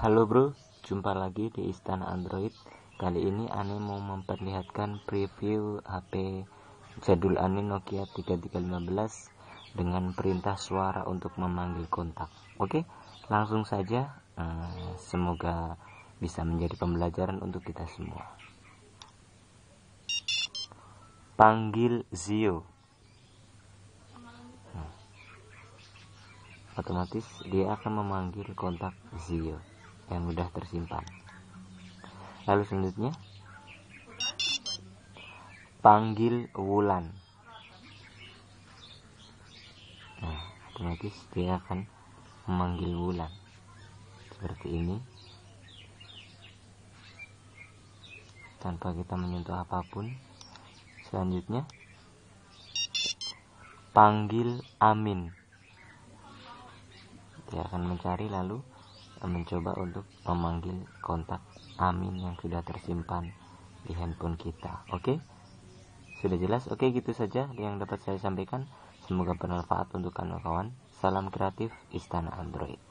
Halo bro, jumpa lagi di Istana Android. Kali ini Ani mau memperlihatkan preview HP jadul Ani Nokia 3315 dengan perintah suara untuk memanggil kontak. Oke, langsung saja. Eh, semoga bisa menjadi pembelajaran untuk kita semua. Panggil Zio. Nah, otomatis dia akan memanggil kontak Zio yang mudah tersimpan. Lalu selanjutnya panggil Wulan. Nah, otomatis dia akan memanggil Wulan seperti ini tanpa kita menyentuh apapun. Selanjutnya panggil Amin. Dia akan mencari lalu mencoba untuk memanggil kontak amin yang sudah tersimpan di handphone kita. Oke? Sudah jelas? Oke, gitu saja yang dapat saya sampaikan. Semoga bermanfaat untuk kawan-kawan. Salam kreatif Istana Android.